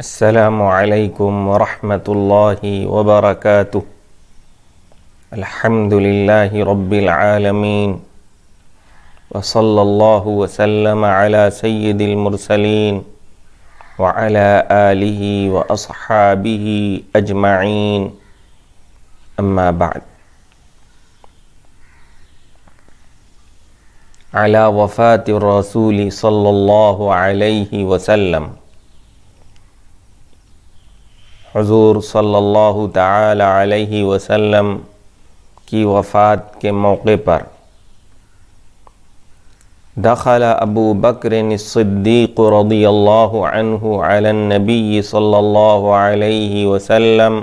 السلام عليكم ورحمة الله وبركاته الحمد لله رب العالمين وصلى الله وسلم على سيد المرسلين وعلى آله وأصحابه أجمعين أما بعد على وفاة الرسول صلى الله عليه وسلم हजूर सल्लल्लाहु अलैहि वसल्लम की वफ़ात के मौके पर दखल अबू बकर सिद्दीक रदी अल्लाबी सल्लल्लाहु अलैहि वसल्लम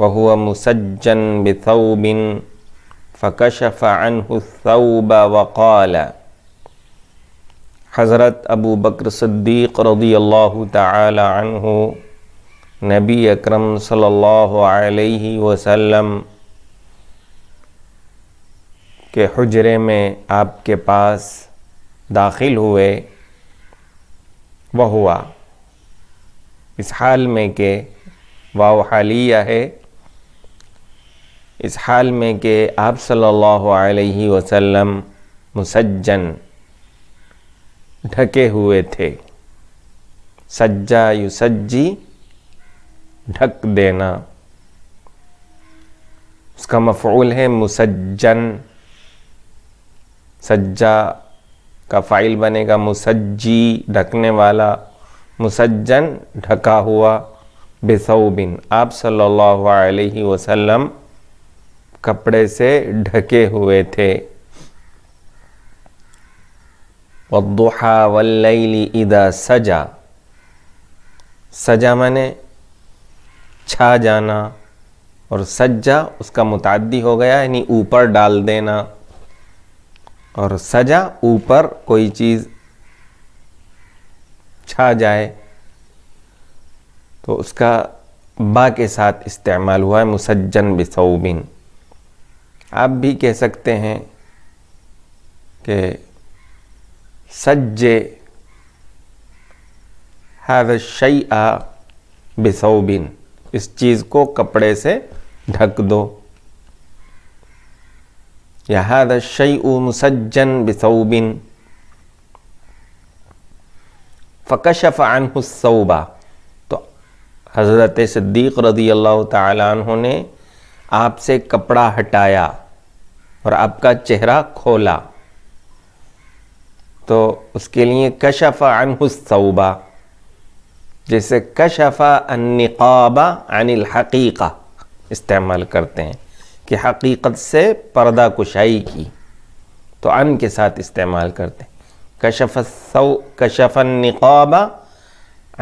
वहुआ मुसज्जन बिथौबिन फ़कशफ़ अनहुसौब वक़ाल हज़रत अबू बकर सिद्दीक रदी नबी अकरम सल्लल्लाहु अलैहि वसल्लम के हजरे में आपके पास दाखिल हुए वह हुआ इस हाल में के वाव हालिया है इस हाल में के आप सल्लल्लाहु अलैहि वसल्लम मुसज्जन ढके हुए थे सज्जा युसज्जी ढक देना उसका मफूल है मुसज्जन सज्जा का फाइल बनेगा मुसज्जी ढकने वाला मुसज्जन ढका हुआ बेसौबिन आप सल्लल्लाहु अलैहि वसल्लम कपड़े से ढके हुए थे वद्दुहा वल्लैली इदा सजा सजा मने छा जाना और सज्जा उसका मुतादी हो गया यानी ऊपर डाल देना और सजा ऊपर कोई चीज़ छा जाए तो उसका बा के साथ इस्तेमाल हुआ है मुसज्जन बिसोबिन आप भी कह सकते हैं कि सज्जे हैव शई आ बिसोबिन इस चीज़ को कपड़े से ढक दो यहाद शई मुसज्जन बिसौबिन फ़कशफ़ अनहुसौबा तो हज़रत सिद्दीक़ रजी अल्लाह तु ने आपसे कपड़ा हटाया और आपका चेहरा खोला तो उसके लिए कशफ़ अनहुसौबा जैसे कशफा अनबा अनिल हकीका इस्तेमाल करते हैं कि हकीकत से पर्दा कुशाई की तो अन के साथ इस्तेमाल करते हैं कशफ सौ कशफन नकाबा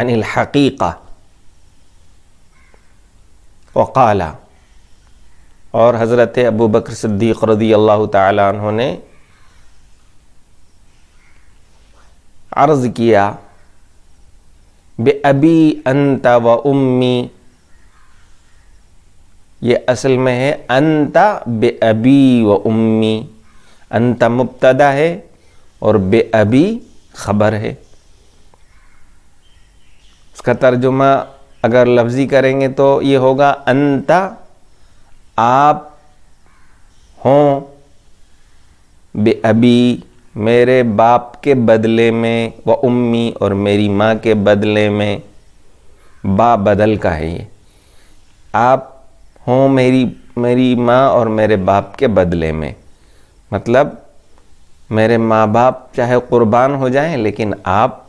अनिल हकीका वकाला और हज़रत अबू बकर सिद्दीक़ रदी अल्लाह तहों अर्ज़ किया बेअबी अंता व उम्मी ये असल में है अंता अबी व उम्मी अंता मुबतदा है और बेअबी खबर है इसका तर्जुमा अगर लफ्ज़ी करेंगे तो ये होगा अंता आप हों अबी मेरे बाप के बदले में व उम्मी और मेरी माँ के बदले में बा बदल का है ये आप हों मेरी मेरी माँ और मेरे बाप के बदले में मतलब मेरे माँ बाप चाहे क़ुरबान हो जाएं लेकिन आप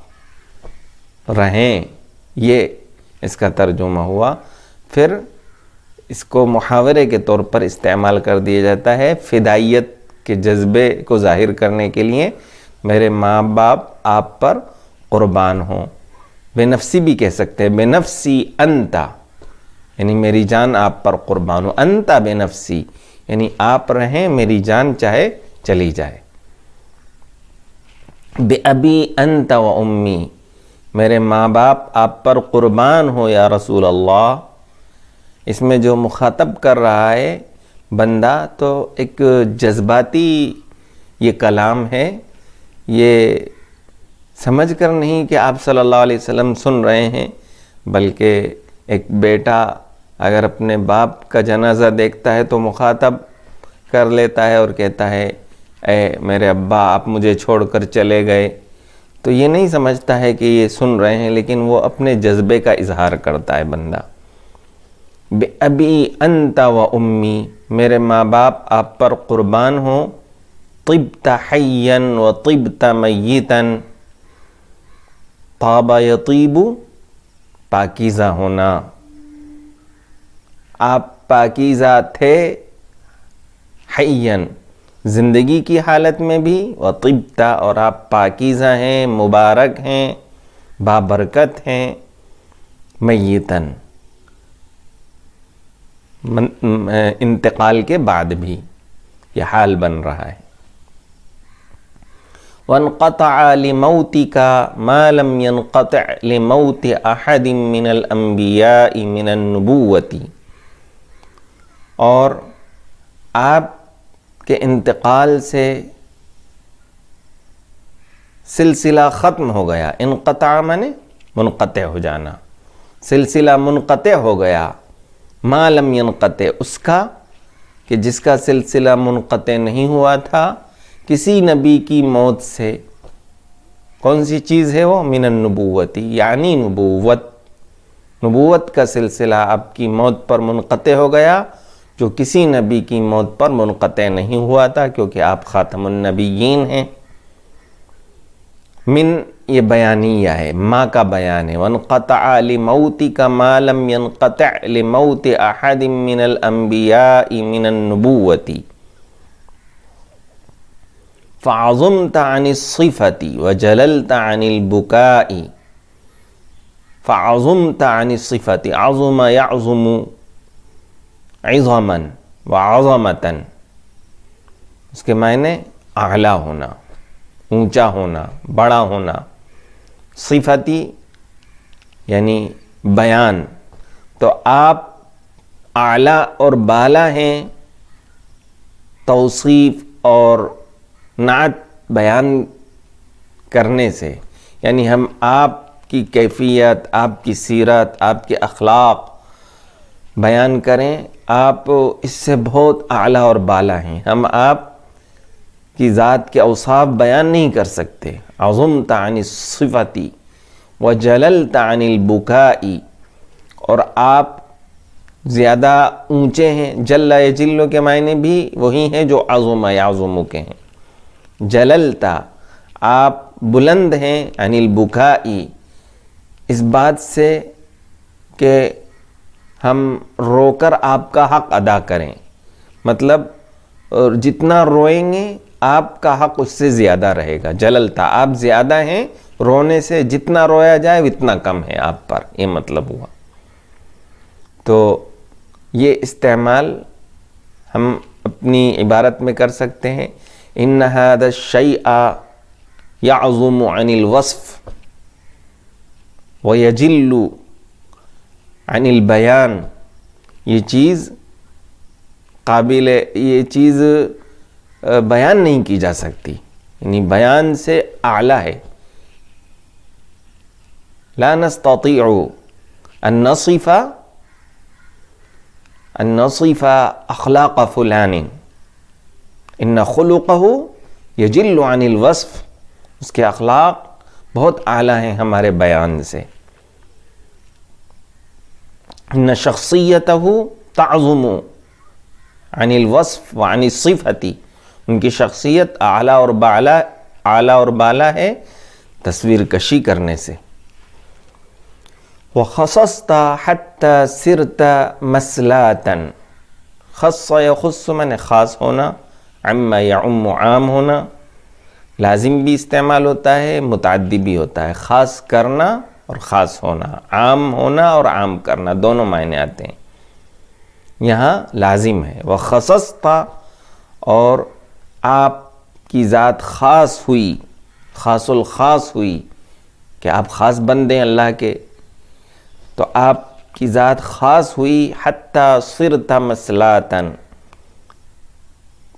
रहें ये इसका तर्जुमा हुआ फिर इसको मुहावरे के तौर पर इस्तेमाल कर दिया जाता है फ़िदाइत के जज्बे को ज़ाहिर करने के लिए मेरे माँ बाप आप पर क़ुरबान हों बेनफसी भी कह सकते हैं बेनफसी अंता यानी मेरी जान आप पर क़ुरबान हो अंता बेनफसी यानी आप रहें मेरी जान चाहे चली जाए बेअबी अंत व उम्मी मेरे माँ बाप आप पर क़ुरबान हो या रसूल अल्लाह इसमें जो मुखातब कर रहा है बंदा तो एक जज्बाती ये कलाम है ये समझ कर नहीं कि आप सल्लल्लाहु अलैहि वसल्लम सुन रहे हैं बल्कि एक बेटा अगर अपने बाप का जनाजा देखता है तो मुखातब कर लेता है और कहता है ए मेरे अब्बा आप मुझे छोड़कर चले गए तो ये नहीं समझता है कि ये सुन रहे हैं लेकिन वो अपने जज्बे का इजहार करता है बंदा अबी अंता व उम्मी मेरे माँ बाप आप पर क़ुरबान हो तिबत हैन व तिबत मैतन ताबा यतीबु पाकिज़ा होना आप पाकिज़ा थे हैन ज़िंदगी की हालत में भी व तिबता और आप पाकिज़ा हैं मुबारक हैं बाबरकत हैं मैतन इंतकाल के बाद भी यह हाल बन रहा है वनक़तमौती का मालम यनक़तमौत अहदिम मिनल अम्बिया नबूवती और आप के इंतकाल से सिलसिला ख़त्म हो गया क़त मन मुनक़ हो जाना सिलसिला मुनक़ हो गया मालम यनक़त उसका कि जिसका सिलसिला मुनक़त नहीं हुआ था किसी नबी की मौत से कौन सी चीज़ है वो मिनन नबूवती यानी नबूवत नबूवत का सिलसिला आपकी मौत पर मुनक़त हो गया जो किसी नबी की मौत पर मुनक़त नहीं हुआ था क्योंकि आप ख़ातमनबीन हैं من یہ بیانیہ ہے ماں کا بیان ہے وانقطع لموتك ما لم ينقطع لموت احد من الانبياء من النبوة فعظمت عن الصفة وجللت عن البكاء فعظمت عن الصفة عظم يعظم عظما وعظمة اس کے معنی اعلی ہونا ऊंचा होना बड़ा होना सिफती यानी बयान तो आप आला और बाला हैं तोसीफ़ और नात बयान करने से यानी हम आपकी कैफियत आपकी सीरत आपके अखलाक बयान करें आप इससे बहुत आला और बाला हैं हम आप की ज़ात के अवसाफ बयान नहीं कर सकते अज़म तान सिफती व जलल तानिल बुकाई और आप ज़्यादा ऊँचे हैं जल्ला या के मायने भी वही हैं जो आज़ुम याज़ुमो के हैं जललता आप बुलंद हैं अनिल बुकाई इस बात से कि हम रोकर आपका हक अदा करें मतलब जितना रोएंगे आपका हक उससे ज़्यादा रहेगा जललता आप ज़्यादा हैं रोने से जितना रोया जाए उतना कम है आप पर ये मतलब हुआ तो ये इस्तेमाल हम अपनी इबारत में कर सकते हैं इन नहाद शई आ या अज़ुम अनिल वसफ़ व यजिल्लु अनिल बयान ये चीज़ काबिल ये चीज़ بیان نہیں کی جا سکتی یعنی بیان سے اعلیٰ ہے لا نستطيع ان نصف ان نصف اخلاق فلان ان خلقه يجل عن الوصف اس کے اخلاق بہت اعلیٰ ہیں ہمارے بیان سے ان شخصيته تعظم عن الوصف وعن الصفه उनकी शख्सियत आला और बाला आला और बाला है तस्वीर कशी करने से वह खसस्ता हत सिरत मसलातन खस या खुस मन ख़ास होना अम्मा या उम आम होना लाजिम भी इस्तेमाल होता है मुतदी भी होता है ख़ास करना और ख़ास होना आम होना और आम करना दोनों मायने आते हैं यहाँ लाजिम है वह खसस्ता और आपकी ज़ात ख़ास हुई खासुल ख़ास हुई कि आप ख़ास बंदे अल्लाह के तो आपकी ज़ात ख़ास हुई हती सिरता मसलातन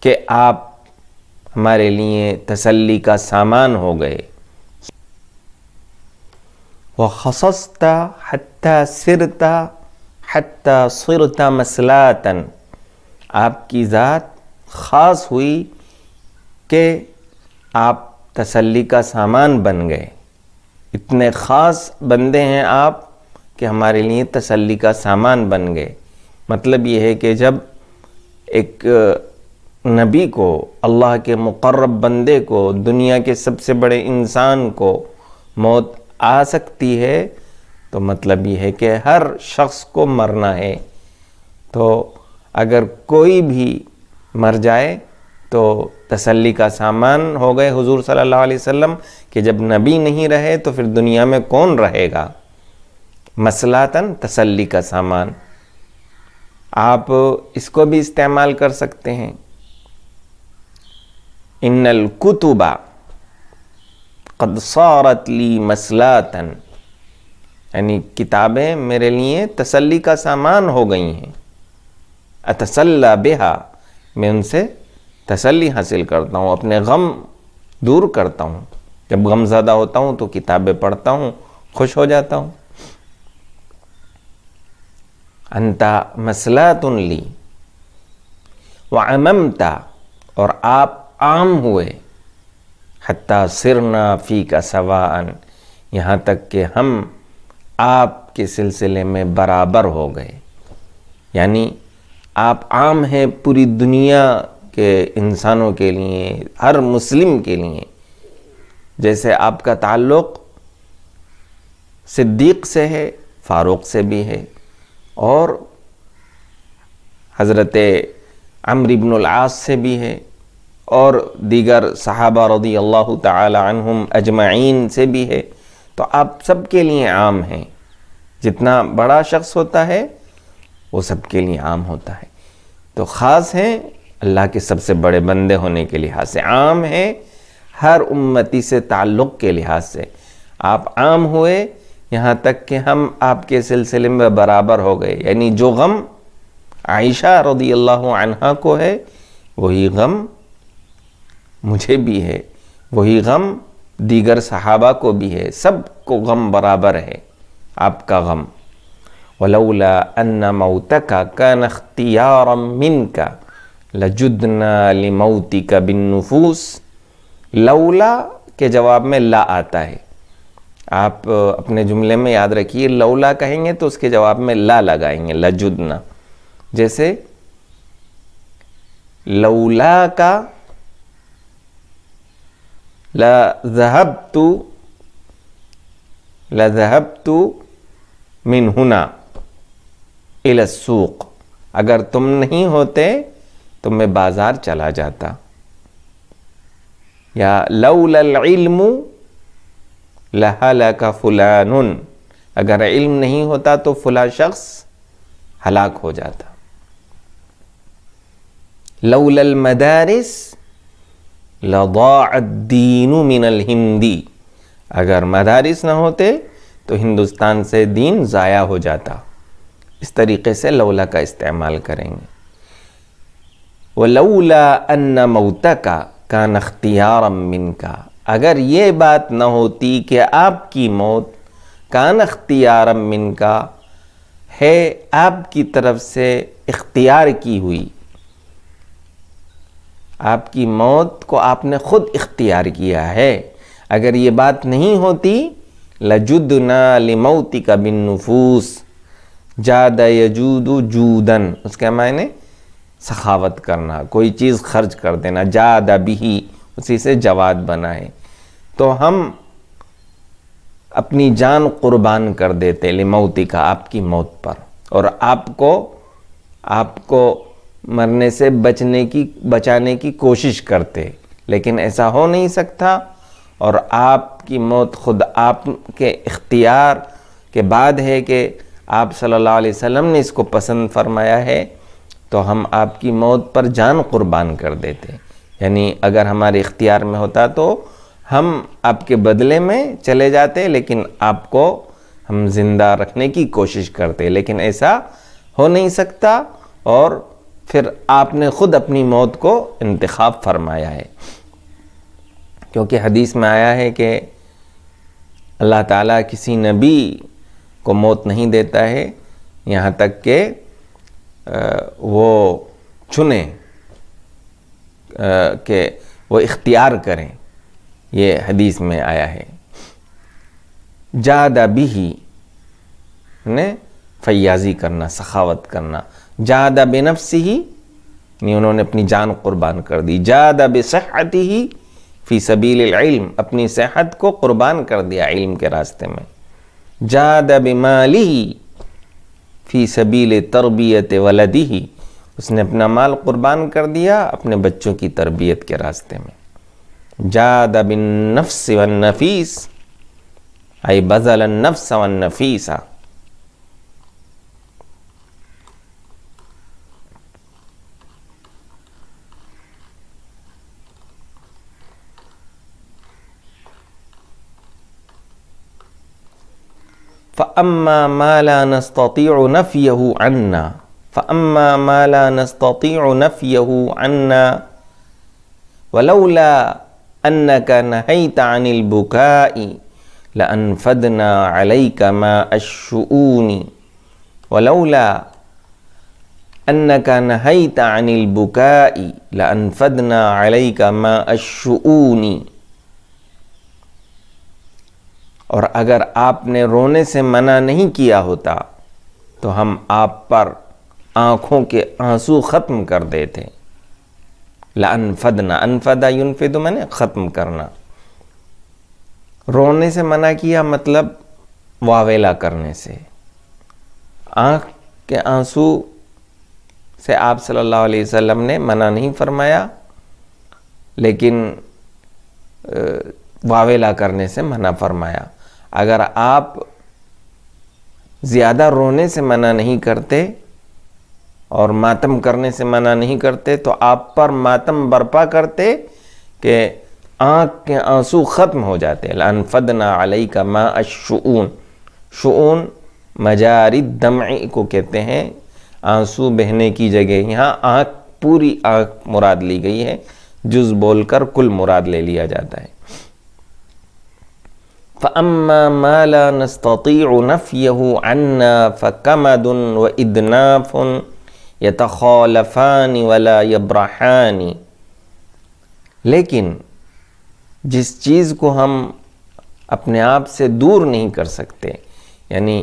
कि आप हमारे लिए तसल्ली का सामान हो गए व खसस्ता हत्ता सिरता हत्ता सिरता मसलातन आपकी ज़ात ख़ास हुई कि आप तसल्ली का सामान बन गए इतने ख़ास बंदे हैं आप कि हमारे लिए तसल्ली का सामान बन गए मतलब ये है कि जब एक नबी को अल्लाह के मुकर्रब बंदे को दुनिया के सबसे बड़े इंसान को मौत आ सकती है तो मतलब ये है कि हर शख्स को मरना है तो अगर कोई भी मर जाए तो तसल्ली का सामान हो गए हुजूर सल्लल्लाहु अलैहि वसल्लम कि जब नबी नहीं रहे तो फिर दुनिया में कौन रहेगा मसलातन तसल्ली का सामान आप इसको भी इस्तेमाल कर सकते हैं इन्नल कुतुबा कदसारत ली मसलातन यानी किताबें मेरे लिए तसल्ली का सामान हो गई हैं अतसल्ला बेहा मैं उनसे तसल्ली हासिल करता हूँ अपने गम दूर करता हूँ जब गम ज़्यादा होता हूँ तो किताबें पढ़ता हूँ खुश हो जाता हूँ अंता मसला तुन ली व अममता और आप आम हुए हती सिरना फ़ी का सवान यहाँ तक कि हम आपके सिलसिले में बराबर हो गए यानी आप आम हैं पूरी दुनिया के इंसानों के लिए हर मुस्लिम के लिए जैसे आपका ताल्लुक़ सिद्दीक़ से है फ़ारूक से भी है और हज़रत अमर इबनआस से भी है और दीगर सहाबा रदी अल्लाह तुम अजमाइन से भी है तो आप सब के लिए आम हैं जितना बड़ा शख्स होता है वो सब के लिए आम होता है तो ख़ास हैं अल्लाह के सबसे बड़े बंदे होने के लिहाज से आम है हर उम्मती से ताल्लुक़ के लिहाज से आप आम हुए यहाँ तक कि हम आपके सिलसिले में बराबर हो गए यानी जो गम आयशा रदी अल्लाह को है वही गम मुझे भी है वही गम दीगर सहाबा को भी है सब को गम बराबर है आपका गम वलौला अन्ना मऊत का कन का लजुदना मऊती का बिन नफूस लौला के जवाब में ला आता है आप अपने जुमले में याद रखिए लौला कहेंगे तो उसके जवाब में ला लगाएंगे लजुदना जैसे लौला का लहब तू लहब तू मिनहुना इलसूक अगर तुम नहीं होते तो मैं बाज़ार चला जाता या लउलमु लहला का फुलानुन अगर इल्म नहीं होता तो फुला शख्स हलाक हो जाता लउलल मदारिस लदीन मिनल हिंदी अगर मदारिस ना होते तो हिंदुस्तान से दीन ज़ाया हो जाता इस तरीके से लौला का इस्तेमाल करेंगे वलौला मऊता का कान अख्तियार मिन का अगर ये बात न होती कि आपकी मौत कान अख्तियार अमिन का है आपकी तरफ से इख्तियार की हुई आपकी मौत को आपने खुद इख्तियार किया है अगर ये बात नहीं होती लजुद नौती का बिन नफूस जाद यजूद जूदन उसके मायने सखावत करना कोई चीज़ खर्च कर देना अभी ही उसी से जवाद बनाए तो हम अपनी जान कुर्बान कर देते लिमौती का आपकी मौत पर और आपको आपको मरने से बचने की बचाने की कोशिश करते लेकिन ऐसा हो नहीं सकता और आपकी मौत खुद आपके इख्तियार के बाद है कि आप सल्लल्लाहु अलैहि वसल्लम ने इसको पसंद फरमाया है तो हम आपकी मौत पर जान कुर्बान कर देते यानी अगर हमारे इख्तियार में होता तो हम आपके बदले में चले जाते लेकिन आपको हम जिंदा रखने की कोशिश करते लेकिन ऐसा हो नहीं सकता और फिर आपने ख़ुद अपनी मौत को इंतखब फरमाया है क्योंकि हदीस में आया है कि अल्लाह ताला किसी नबी को मौत नहीं देता है यहाँ तक कि वो चुने के वो इख्तियार करें ये हदीस में आया है जादा बिही ने फयाजी करना सखावत करना जादा बेनफसी ही नहीं उन्होंने अपनी जान कुर्बान कर दी जादा बेसहती ही फ़ी सबील इल्म अपनी सेहत को कुर्बान कर दिया इल्म के रास्ते में जादा माली ही फ़ी सबील तरबियत वलदी ही उसने अपना माल कुर्बान कर दिया अपने बच्चों की तरबियत के रास्ते में जाद बिन नफ्स वन नफीस आई बज़ल नफ्स वन नफीसा فأما ما لا نستطيع نفيه عنا فأما ما لا نستطيع نفيه عنا ولولا أنك نهيت عن البكاء لأنفدنا عليك ماء الشؤون ولولا أنك نهيت عن البكاء لأنفدنا عليك ماء الشؤون और अगर आपने रोने से मना नहीं किया होता तो हम आप पर आँखों के आंसू ख़त्म कर देते लनफदना अनफदा युनफिद मैंने ख़त्म करना रोने से मना किया मतलब वावेला करने से आँख के आंसू से आप सल्लल्लाहु अलैहि वसल्लम ने मना नहीं फरमाया लेकिन वावेला करने से मना फरमाया अगर आप ज़्यादा रोने से मना नहीं करते और मातम करने से मना नहीं करते तो आप पर मातम बर्पा करते कि आँख के आंसू ख़त्म हो जाते लनफदना अलई का माँ अशून शून मजारी दमई को कहते हैं आंसू बहने की जगह यहाँ आँख पूरी आँख मुराद ली गई है जुज़ बोलकर कुल मुराद ले लिया जाता है फ़म्मा माला नस्ती नफ़यू अन्ना फ़कमदन व इदनाफ़न यतखलफ़ानी वला यब्रहानी लेकिन जिस चीज़ को हम अपने आप से दूर नहीं कर सकते यानी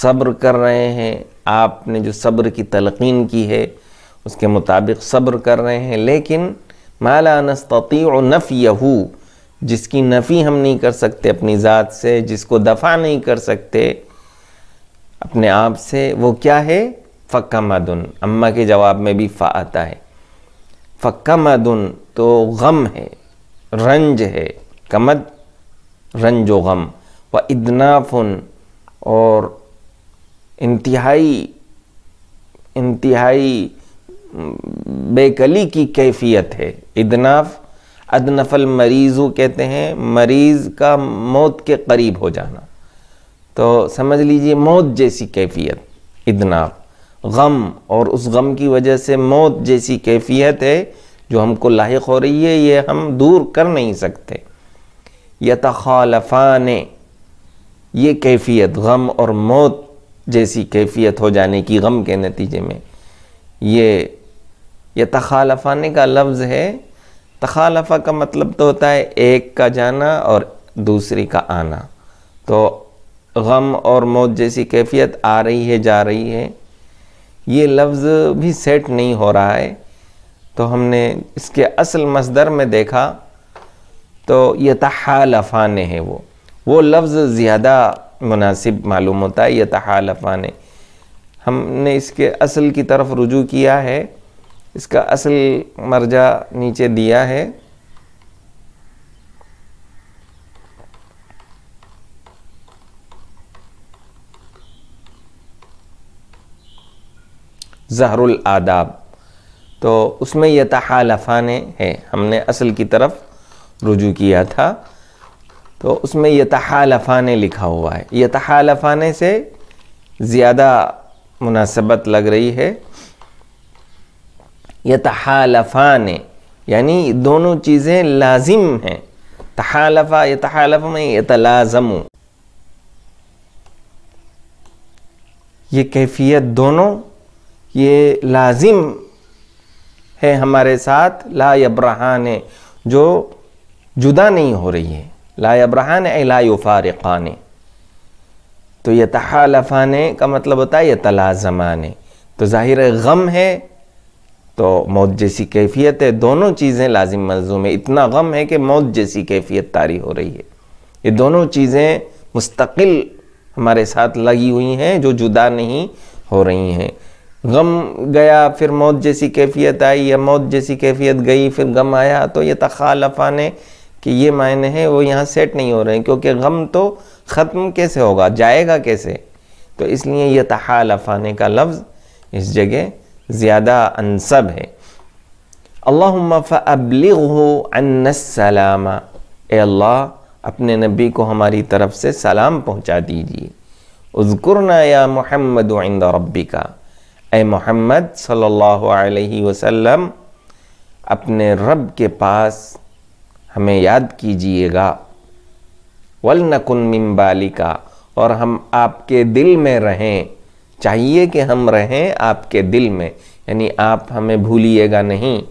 सब्र कर रहे हैं आपने जो सब्र की तलक़ीन की है उसके मुताबिक सब्र कर रहे हैं लेकिन माला नस्ती नफ़ यहू जिसकी नफ़ी हम नहीं कर सकते अपनी ज़ात से जिसको दफ़ा नहीं कर सकते अपने आप से वो क्या है फ़क्का मदन अम्मा के जवाब में भी फ़ा आता है फ़क्का मदन तो गम है रंज है कमद रंज व गम व इदनाफुन और इंतहाई इंतहाई बेकली की कैफियत है इदनाफ़ अदनफल मरीजों कहते हैं मरीज़ का मौत के करीब हो जाना तो समझ लीजिए मौत जैसी कैफियत इतना गम और उस गम की वजह से मौत जैसी कैफियत है जो हमको लाक हो रही है ये हम दूर कर नहीं सकते यतखालफान ये कैफियत गम और मौत जैसी कैफियत हो जाने की गम के नतीजे में ये यतखालफान का लफ्ज़ है तखालफा का मतलब तो होता है एक का जाना और दूसरी का आना तो गम और मौत जैसी कैफियत आ रही है जा रही है ये लफ्ज़ भी सेट नहीं हो रहा है तो हमने इसके असल मसदर में देखा तो ये तहालफान है वो वो लफ्ज़ ज़्यादा मुनासिब मालूम होता है ये तहालफान हमने इसके असल की तरफ रुजू किया है इसका असल मर्जा नीचे दिया है जहरुल आदाब तो उसमें यतहालफ़ाने है हमने असल की तरफ रुजू किया था तो उसमें यतहालफ़ाने लिखा हुआ है यतहालफ़ाने से ज़्यादा मुनासबत लग रही है यतहालफ़ान यानी दोनों चीज़ें लाजिम हैं तहालफ़ा यतहालफ़ में यतलाज़म ये कैफियत दोनों ये लाजिम है हमारे साथ ला यब्रहान जो जुदा नहीं हो रही है ला यब्रहान ए ला युफ़ारक़ान तो यतहालफ़ान का मतलब होता है यतलाज़मान तो ज़ाहिर गम है तो मौत जैसी कैफियत है दोनों चीज़ें लाजिम मलजूम है इतना गम है कि मौत जैसी कैफियत तारी हो रही है ये दोनों चीज़ें मुस्तकिल हमारे साथ लगी हुई हैं जो जुदा नहीं हो रही हैं गम गया फिर मौत जैसी कैफियत आई या मौत जैसी कैफियत गई फिर गम आया तो ये तखालफा ने कि ये मायने हैं वो यहाँ सेट नहीं हो रहे हैं क्योंकि गम तो ख़त्म कैसे होगा जाएगा कैसे तो इसलिए यह तहालफाने का लफ्ज़ इस जगह ज़्यादा अनसब है अल्लाह फ़अबलसलामा ए अपने नबी को हमारी तरफ से सलाम पहुँचा दीजिए उज़कुरना या मोहम्मद आइंदा रबी का ए मोहम्मद सल्लल्लाहु वसल्लम अपने रब के पास हमें याद कीजिएगा वल नकुन मिम्बालिका और हम आपके दिल में रहें चाहिए कि हम रहें आपके दिल में यानी आप हमें भूलिएगा नहीं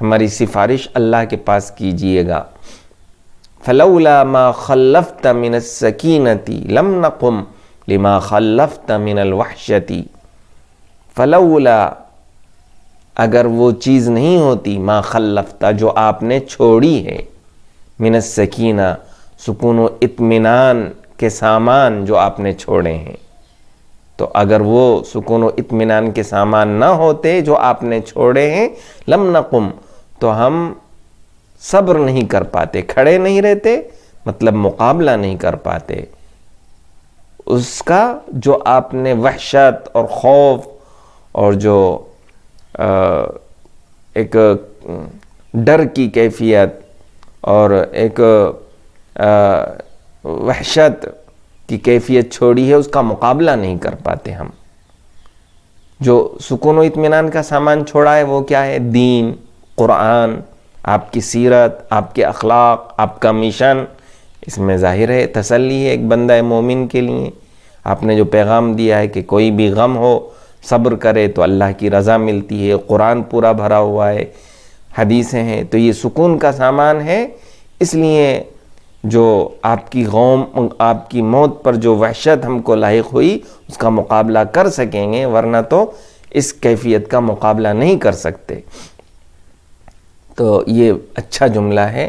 हमारी सिफारिश अल्लाह के पास कीजिएगा फ़लौला मा खल्लफ़ तमिन सकीनती लम नकुम लिमा खल्लफ़ तमिन वहशती फ़लौला अगर वो चीज़ नहीं होती मा खल्लफ्ता जो आपने छोड़ी है मिन सकीना सुकून इत्मीनान के सामान जो आपने छोड़े हैं तो अगर वो सुकून व इतमान के सामान ना होते जो आपने छोड़े हैं लम नकुम तो हम सब्र नहीं कर पाते खड़े नहीं रहते मतलब मुकाबला नहीं कर पाते उसका जो आपने वहशत और खौफ और जो एक डर की कैफियत और एक वहशत की कैफियत छोड़ी है उसका मुकाबला नहीं कर पाते हम जो सुकून इतमान का सामान छोड़ा है वो क्या है दीन कुरान आपकी सीरत आपके अखलाक आपका मिशन इसमें ज़ाहिर है तसल्ली है एक बंदा मोमिन के लिए आपने जो पैगाम दिया है कि कोई भी गम हो सब्र करे तो अल्लाह की रज़ा मिलती है कुरान पूरा भरा हुआ है हदीसें हैं तो ये सुकून का सामान है इसलिए जो आपकी गौम आपकी मौत पर जो वहशत हमको लाक हुई उसका मुकाबला कर सकेंगे वरना तो इस कैफियत का मुकाबला नहीं कर सकते तो ये अच्छा जुमला है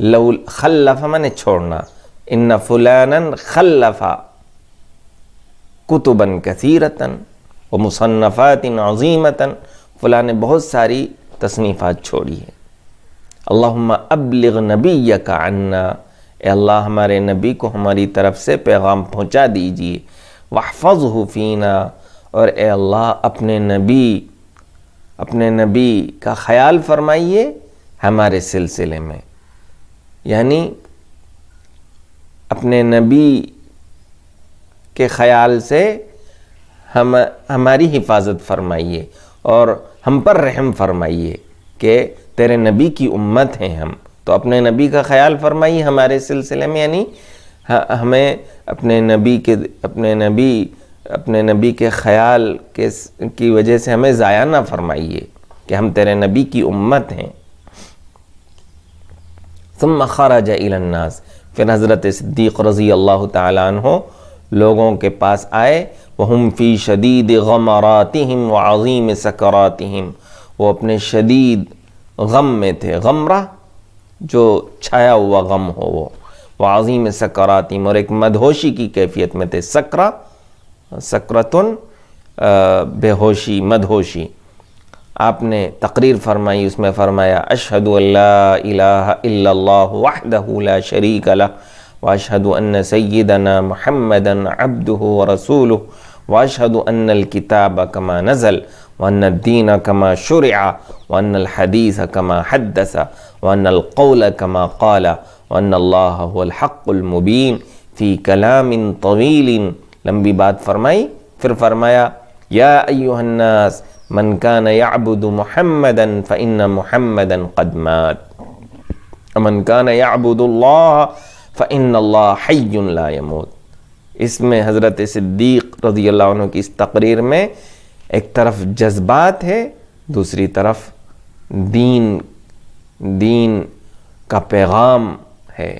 लउल खल्लफा मैंने छोड़ना इन फुलानन खल्लफा कुतुबन कसीरतन व मुसन्फ़ातिन अजीमतन फ़ुला ने बहुत सारी तसनीफ़ात छोड़ी है अल्लाह अबलग नबी का अन्ना अल्लाह हमारे नबी को हमारी तरफ से पैगाम पहुँचा दीजिए वाहफ़ हुफीना और ए अल्लाह अपने नबी अपने नबी का ख्याल फरमाइए हमारे सिलसिले में यानी अपने नबी के ख्याल से हम हमारी हिफाजत फरमाइए और हम पर रहम फरमाइए कि तेरे नबी की उम्मत हैं हम तो अपने नबी का ख्याल फरमाइए हमारे सिलसिले में यानी हमें अपने नबी के अपने नबी अपने नबी के ख्याल के की वजह से हमें ज़ाया ना फरमाइए कि हम तेरे नबी की उम्मत हैं तुम मखारा इलन्नास फिर हज़रत सिद्दीक़ रज़ी अल्लाह तु लोगों के पास आए वहम फ़ी शदीद गमारातिम व अज़ीम वो अपने शदीद गम में थे गमरा जो छाया हुआ गम हो वो वाजीम सकरातिम और एक मदहोशी की कैफियत में थे सकरा सकरतन बेहोशी मदहोशी आपने तकरीर फरमाई उसमें फरमाया अशहद वाहदला शरीक अला वाशहद अन सैदना महमदन अब्द रसूल वाशहद अनल किताब कमा नज़ल وأن الدين كما شرع وأن الحديث كما حدث وأن القول كما قال وأن الله هو الحق المبين في كلام طويل لم بعد فرمي فر فرمي يا أيها الناس من كان يعبد محمدا فإن محمدا قد مات ومن كان يعبد الله فإن الله حي لا يموت اس میں حضرت صدیق رضی اللہ عنہ کی اس تقریر میں एक तरफ जज्बात है दूसरी तरफ दीन दीन का पैगाम है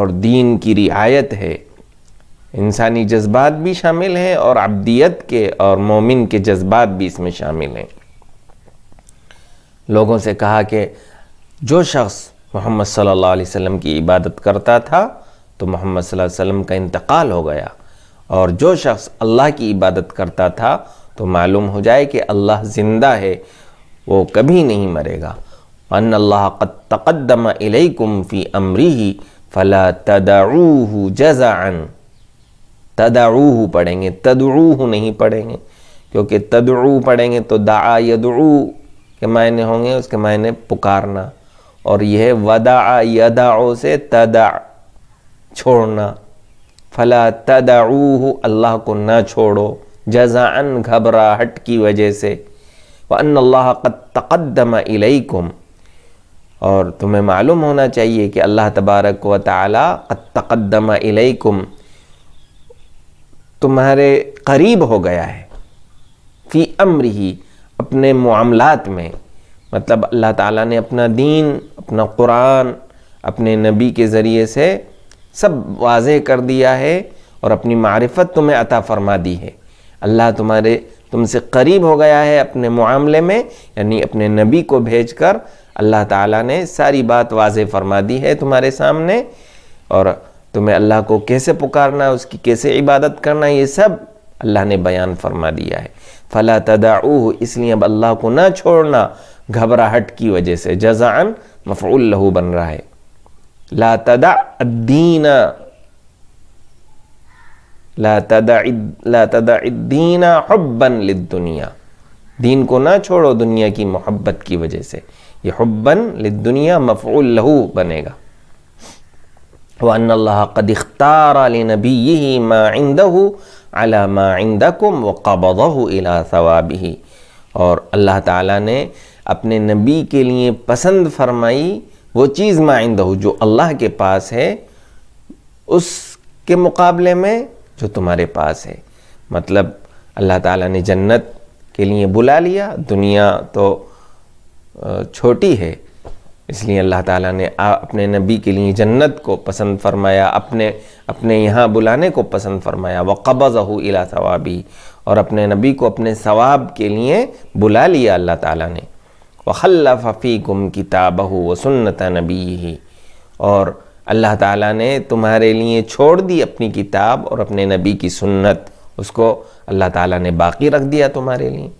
और दीन की रियायत है इंसानी जज्बात भी शामिल हैं और अब्दियत के और मोमिन के जज्बात भी इसमें शामिल हैं लोगों से कहा कि जो शख्स मोहम्मद सल्लल्लाहु अलैहि वसल्लम की इबादत करता था तो मोहम्मद सल्लल्लाहु अलैहि वसल्लम का इंतकाल हो गया और जो शख्स अल्लाह की इबादत करता था तो मालूम हो जाए कि अल्लाह ज़िंदा है वो कभी नहीं मरेगा अन अल्लाह तकदम इलैकुम फ़ी अमरी ही फ़ला तदाऊ जज़ान तदाऊ पढ़ेंगे तदरू नहीं पढ़ेंगे क्योंकि तदरू पढ़ेंगे तो दा यदरू के मायने होंगे उसके मायने पुकारना और यह वदा यदाओ से तदा छोड़ना फ़ला तदाऊ अल्लाह को ना छोड़ो जजान घबराहट की वजह से व अल्लाह तकदम इलैकुम और तुम्हें मालूम होना चाहिए कि अल्लाह तबारक व ताली तकदम इलैकुम तुम्हारे करीब हो गया है फ़ी अम्र ही अपने मामलात में मतलब अल्लाह ताला ने अपना दीन अपना कुरान अपने नबी के ज़रिए से सब वाज कर दिया है और अपनी मारफत तुम्हें अता फ़रमा दी है अल्लाह तुम्हारे तुमसे करीब हो गया है अपने मामले में यानी अपने नबी को भेज कर अल्लाह ताला ने सारी बात वाज फरमा दी है तुम्हारे सामने और तुम्हें अल्लाह को कैसे पुकारना उसकी कैसे इबादत करना ये सब अल्लाह ने बयान फरमा दिया है फ़ला तदाऊ इसलिए अब अल्लाह को ना छोड़ना घबराहट की वजह से जजान मफुल्लहू बन रहा है ला तदा अद्दीना ला तदादीना हब्बन लिदुनिया दीन को ना छोड़ो दुनिया की मोहब्बत की वजह से ये हब्बन लिदुनिया मफ़ूल लहू बनेगा वल्ला कदिख्तार नबी यही माइंदहू अला माइंदकुम व कबदहू अला सवाबी और अल्लाह ताला ने अपने नबी के लिए पसंद फरमाई वो चीज़ माइंदहू जो अल्लाह के पास है उसके मुकाबले में जो तुम्हारे पास है मतलब अल्लाह ताला ने जन्नत के लिए बुला लिया दुनिया तो छोटी है इसलिए अल्लाह ताला ने अपने नबी के लिए जन्नत को पसंद फरमाया अपने अपने यहाँ बुलाने को पसंद फरमाया व कबज़ इला सवाबी और अपने नबी को अपने सवाब के लिए बुला लिया अल्लाह ताला ने वखल्ला फ़फ़ी गुम किताबहू व सुन्नत नबी ही और अल्लाह ताला ने तुम्हारे लिए छोड़ दी अपनी किताब और अपने नबी की सुन्नत उसको अल्लाह ताला ने बाकी रख दिया तुम्हारे लिए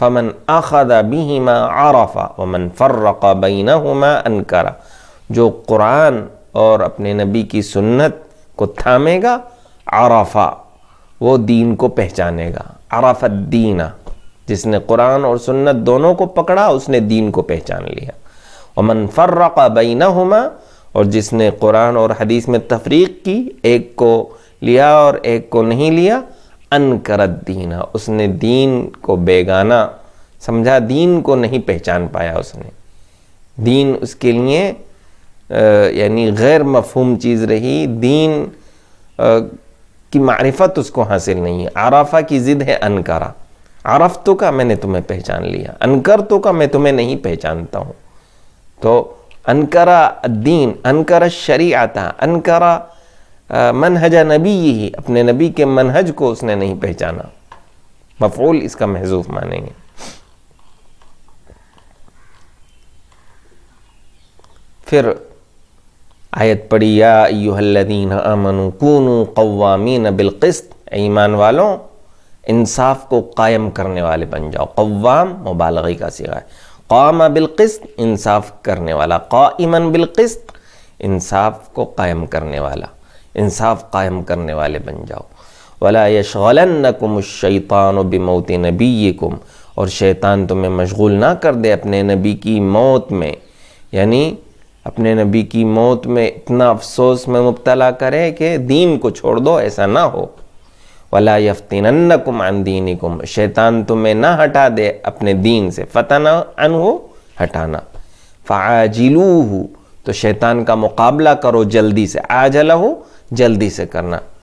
फ़मन आखदा बीमा आरफ़ा वमन फ़र्रक़ा बीना हमा अनकरा जो कुरान और अपने नबी की सुन्नत को थामेगा आरफ़ा वो दीन को पहचानेगा दीना जिसने कुरान और सुन्नत दोनों को पकड़ा उसने दीन को पहचान लिया वमन फ़र्रक़ा बीना हमा और जिसने कुरान और हदीस में तफरीक की एक को लिया और एक को नहीं लिया अनकरत दीना उसने दीन को बेगाना समझा दीन को नहीं पहचान पाया उसने दीन उसके लिए यानी गैर मफहम चीज़ रही दीन आ, की मारफत उसको हासिल नहीं है आराफा की ज़िद है अनकरा आरफ तो का मैंने तुम्हें पहचान लिया अनकर तो का मैं तुम्हें नहीं पहचानता हूँ तो अनकरा दीन अनकरा आता अनकरा मनहज नबी ही अपने नबी के मनहज को उसने नहीं पहचाना मफूल इसका महजूफ मानेंगे फिर आयत पढ़ी या यूहल्लिन अमनु कूनु कौवामीन बिलकस्त ईमान वालों इंसाफ को कायम करने वाले बन जाओ कौवाम मुबालगी का सिवा है क़़ामा बिलक़स्त इंसाफ करने वाला क़ाइमन बिलक़स्त इंसाफ को कायम करने वाला इंसाफ कायम करने वाले बन जाओ वला यशगलनकुम शैतान बिमौत कुम और शैतान तुम्हें मशगूल ना कर दे अपने नबी की मौत में यानी अपने नबी की मौत में इतना अफसोस में मुबतला करें कि दीन को छोड़ दो ऐसा ना हो वला यफ्तिनकुम अन दीनिकुम शैतान तुम्हें ना हटा दे अपने दीन से फतना अन हो हटाना फ़ाजिलूहू तो शैतान का मुकाबला करो जल्दी से आजला हो जल्दी से करना